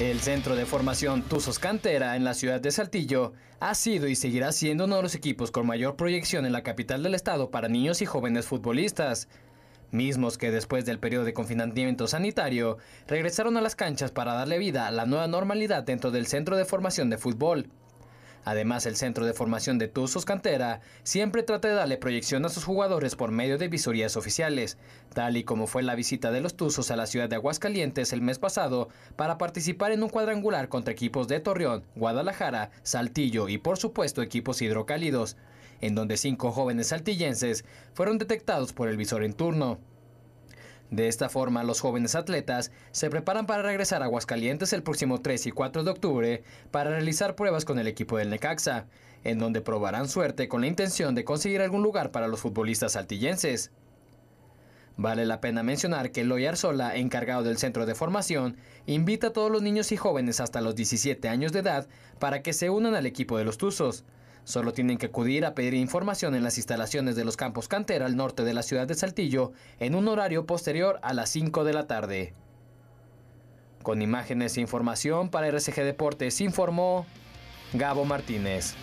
El centro de formación Tuzos Cantera en la ciudad de Saltillo ha sido y seguirá siendo uno de los equipos con mayor proyección en la capital del estado para niños y jóvenes futbolistas, mismos que después del periodo de confinamiento sanitario regresaron a las canchas para darle vida a la nueva normalidad dentro del centro de formación de fútbol. Además, el Centro de Formación de Tuzos Cantera siempre trata de darle proyección a sus jugadores por medio de visorías oficiales, tal y como fue la visita de los Tuzos a la ciudad de Aguascalientes el mes pasado para participar en un cuadrangular contra equipos de Torreón, Guadalajara, Saltillo y por supuesto equipos hidrocálidos, en donde cinco jóvenes saltillenses fueron detectados por el visor en turno. De esta forma, los jóvenes atletas se preparan para regresar a Aguascalientes el próximo 3 y 4 de octubre para realizar pruebas con el equipo del Necaxa, en donde probarán suerte con la intención de conseguir algún lugar para los futbolistas saltillenses. Vale la pena mencionar que Loy Arzola, encargado del centro de formación, invita a todos los niños y jóvenes hasta los 17 años de edad para que se unan al equipo de los Tuzos, Solo tienen que acudir a pedir información en las instalaciones de los campos cantera al norte de la ciudad de Saltillo en un horario posterior a las 5 de la tarde. Con imágenes e información para RCG Deportes informó Gabo Martínez.